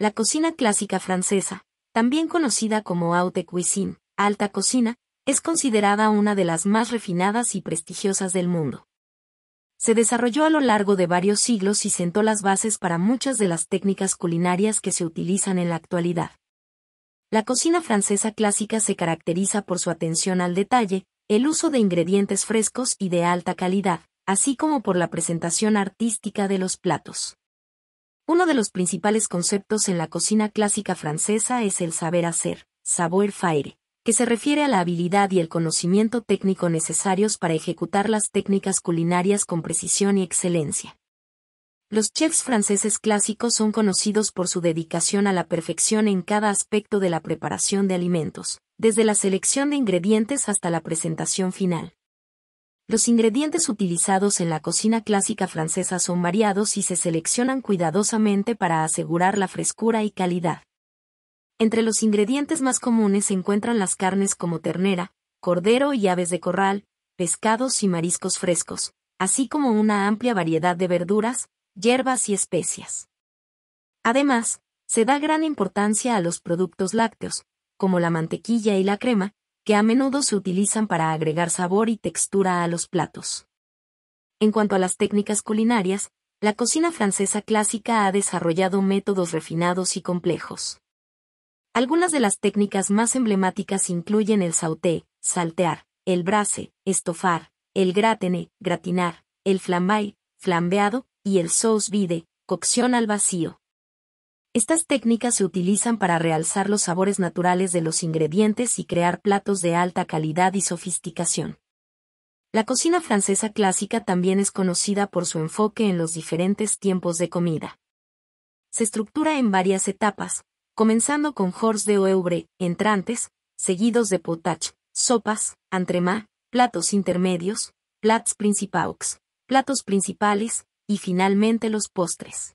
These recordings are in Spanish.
La cocina clásica francesa, también conocida como haute cuisine, alta cocina, es considerada una de las más refinadas y prestigiosas del mundo. Se desarrolló a lo largo de varios siglos y sentó las bases para muchas de las técnicas culinarias que se utilizan en la actualidad. La cocina francesa clásica se caracteriza por su atención al detalle, el uso de ingredientes frescos y de alta calidad, así como por la presentación artística de los platos. Uno de los principales conceptos en la cocina clásica francesa es el saber hacer, savoir faire, que se refiere a la habilidad y el conocimiento técnico necesarios para ejecutar las técnicas culinarias con precisión y excelencia. Los chefs franceses clásicos son conocidos por su dedicación a la perfección en cada aspecto de la preparación de alimentos, desde la selección de ingredientes hasta la presentación final. Los ingredientes utilizados en la cocina clásica francesa son variados y se seleccionan cuidadosamente para asegurar la frescura y calidad. Entre los ingredientes más comunes se encuentran las carnes como ternera, cordero y aves de corral, pescados y mariscos frescos, así como una amplia variedad de verduras, hierbas y especias. Además, se da gran importancia a los productos lácteos, como la mantequilla y la crema, que a menudo se utilizan para agregar sabor y textura a los platos. En cuanto a las técnicas culinarias, la cocina francesa clásica ha desarrollado métodos refinados y complejos. Algunas de las técnicas más emblemáticas incluyen el sauté, saltear, el brase, estofar, el gratene, gratinar, el flambay, flambeado, y el sauce vide, cocción al vacío. Estas técnicas se utilizan para realzar los sabores naturales de los ingredientes y crear platos de alta calidad y sofisticación. La cocina francesa clásica también es conocida por su enfoque en los diferentes tiempos de comida. Se estructura en varias etapas, comenzando con hors de oeuvre, entrantes, seguidos de potage, sopas, entremá, platos intermedios, plats principaux, platos principales, y finalmente los postres.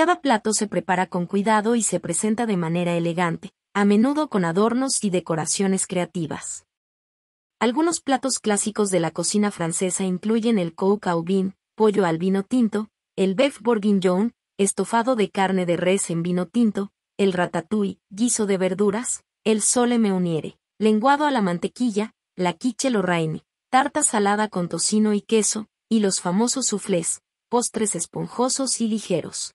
Cada plato se prepara con cuidado y se presenta de manera elegante, a menudo con adornos y decoraciones creativas. Algunos platos clásicos de la cocina francesa incluyen el coq au vin, pollo al vino tinto, el beef bourguignon, estofado de carne de res en vino tinto, el ratatouille, guiso de verduras, el sole meuniere, lenguado a la mantequilla, la quiche lorraine, tarta salada con tocino y queso, y los famosos soufflés, postres esponjosos y ligeros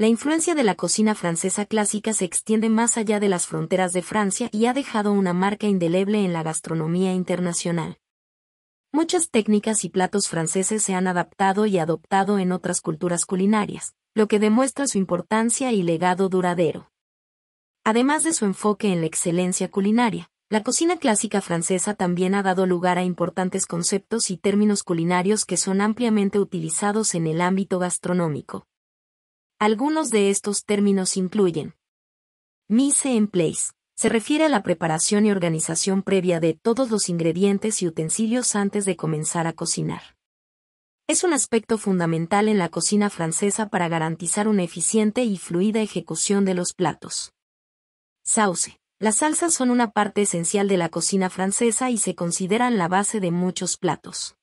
la influencia de la cocina francesa clásica se extiende más allá de las fronteras de Francia y ha dejado una marca indeleble en la gastronomía internacional. Muchas técnicas y platos franceses se han adaptado y adoptado en otras culturas culinarias, lo que demuestra su importancia y legado duradero. Además de su enfoque en la excelencia culinaria, la cocina clásica francesa también ha dado lugar a importantes conceptos y términos culinarios que son ampliamente utilizados en el ámbito gastronómico. Algunos de estos términos incluyen Mise en place. Se refiere a la preparación y organización previa de todos los ingredientes y utensilios antes de comenzar a cocinar. Es un aspecto fundamental en la cocina francesa para garantizar una eficiente y fluida ejecución de los platos. Sauce. Las salsas son una parte esencial de la cocina francesa y se consideran la base de muchos platos.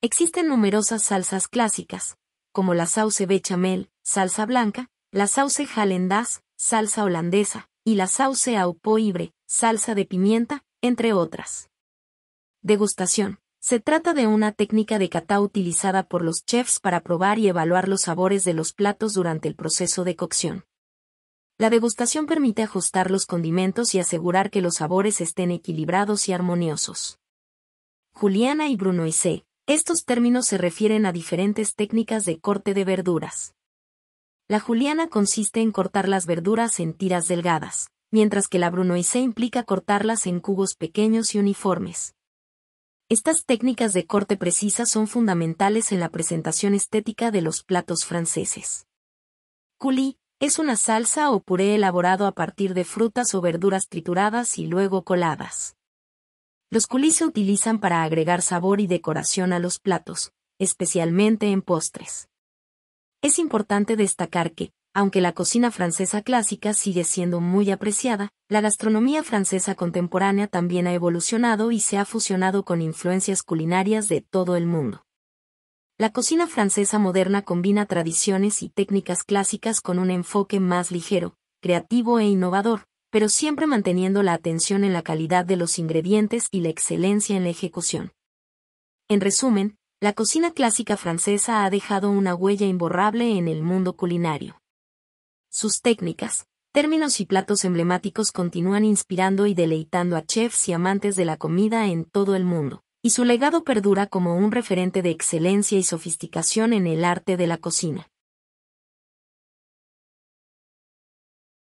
Existen numerosas salsas clásicas, como la sauce bechamel, salsa blanca, la sauce jalendas, salsa holandesa, y la sauce au poivre, salsa de pimienta, entre otras. Degustación. Se trata de una técnica de cata utilizada por los chefs para probar y evaluar los sabores de los platos durante el proceso de cocción. La degustación permite ajustar los condimentos y asegurar que los sabores estén equilibrados y armoniosos. Juliana y Bruno C. Estos términos se refieren a diferentes técnicas de corte de verduras. La juliana consiste en cortar las verduras en tiras delgadas, mientras que la brunoise implica cortarlas en cubos pequeños y uniformes. Estas técnicas de corte precisa son fundamentales en la presentación estética de los platos franceses. Coulis es una salsa o puré elaborado a partir de frutas o verduras trituradas y luego coladas. Los culis se utilizan para agregar sabor y decoración a los platos, especialmente en postres. Es importante destacar que, aunque la cocina francesa clásica sigue siendo muy apreciada, la gastronomía francesa contemporánea también ha evolucionado y se ha fusionado con influencias culinarias de todo el mundo. La cocina francesa moderna combina tradiciones y técnicas clásicas con un enfoque más ligero, creativo e innovador, pero siempre manteniendo la atención en la calidad de los ingredientes y la excelencia en la ejecución. En resumen, la cocina clásica francesa ha dejado una huella imborrable en el mundo culinario. Sus técnicas, términos y platos emblemáticos continúan inspirando y deleitando a chefs y amantes de la comida en todo el mundo, y su legado perdura como un referente de excelencia y sofisticación en el arte de la cocina.